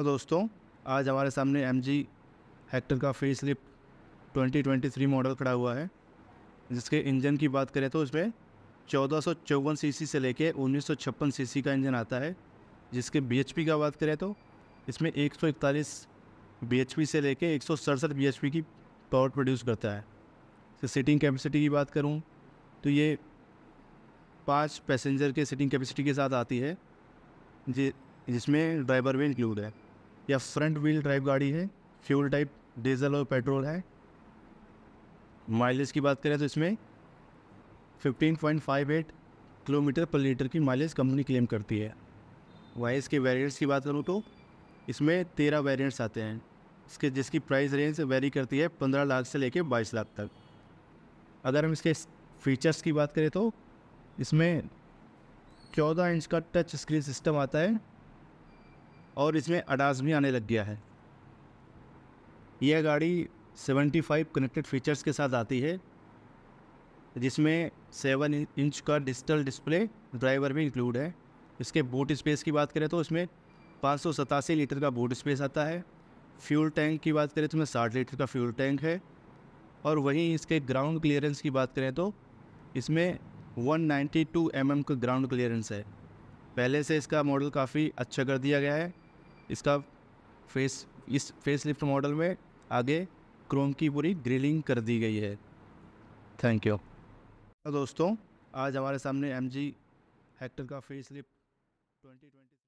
तो दोस्तों आज हमारे सामने एम जी हेक्टर का फेस लिप ट्वेंटी मॉडल खड़ा हुआ है जिसके इंजन की बात करें तो उसमें चौदह सीसी से लेके उन्नीस सीसी का इंजन आता है जिसके बीएचपी का बात करें तो इसमें 141 बीएचपी से लेके एक सौ बीएचपी की पावर प्रोड्यूस करता है सीटिंग कैपेसिटी की बात करूँ तो ये पाँच पैसेंजर के सीटिंग कैपेसिटी के साथ आती है जि जिसमें ड्राइवर भी इंक्लूड है या फ्रंट व्हील ड्राइव गाड़ी है फ्यूल टाइप डीजल और पेट्रोल है माइलेज की बात करें तो इसमें 15.58 किलोमीटर पर लीटर की माइलेज कंपनी क्लेम करती है वहीं इसके वेरिएंट्स की बात करूँ तो इसमें तेरह वेरिएंट्स आते हैं इसके जिसकी प्राइस रेंज वेरी करती है पंद्रह लाख से लेकर बाईस लाख तक अगर हम इसके फीचर्स की बात करें तो इसमें चौदह इंच का टच स्क्रीन सिस्टम आता है और इसमें अडास भी आने लग गया है यह गाड़ी 75 कनेक्टेड फीचर्स के साथ आती है जिसमें सेवन इंच का डिजिटल डिस्प्ले ड्राइवर भी इंक्लूड है इसके बूट स्पेस की बात करें तो इसमें पाँच लीटर का बूट स्पेस आता है फ्यूल टैंक की बात करें तो इसमें साठ लीटर का फ्यूल टैंक है और वहीं इसके ग्राउंड क्लियरेंस की बात करें तो इसमें 192 नाइन्टी mm का ग्राउंड क्लियरेंस है पहले से इसका मॉडल काफ़ी अच्छा कर दिया गया है इसका फेस इस फेस लिफ्ट मॉडल में आगे क्रोम की पूरी ग्रिलिंग कर दी गई है थैंक यू तो दोस्तों आज हमारे सामने एम जी हेक्टर का फेस लिफ्ट ट्वेंटी